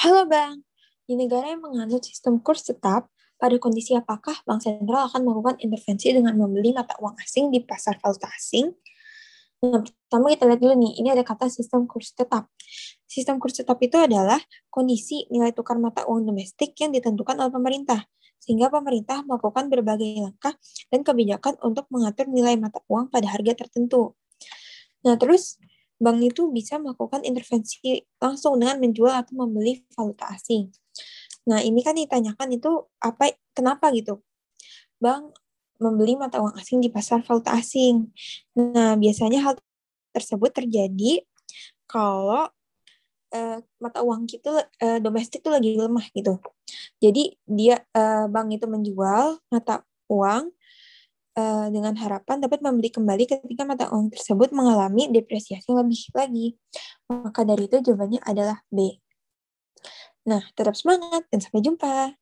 Halo Bang, di negara yang menganut sistem kurs tetap, pada kondisi apakah Bank Sentral akan melakukan intervensi dengan membeli mata uang asing di pasar valuta asing? Nah, pertama kita lihat dulu nih, ini ada kata sistem kurs tetap. Sistem kurs tetap itu adalah kondisi nilai tukar mata uang domestik yang ditentukan oleh pemerintah, sehingga pemerintah melakukan berbagai langkah dan kebijakan untuk mengatur nilai mata uang pada harga tertentu. Nah, terus bank itu bisa melakukan intervensi langsung dengan menjual atau membeli valuta asing. Nah, ini kan ditanyakan itu apa kenapa gitu. Bank membeli mata uang asing di pasar valuta asing. Nah, biasanya hal tersebut terjadi kalau uh, mata uang kita uh, eh, domestik itu lagi lemah gitu. Jadi dia uh, bank itu menjual mata uang Eh, dengan harapan dapat membeli kembali ketika mata uang tersebut mengalami depresiasi lebih lagi. Maka dari itu jawabannya adalah B. Nah, tetap semangat dan sampai jumpa.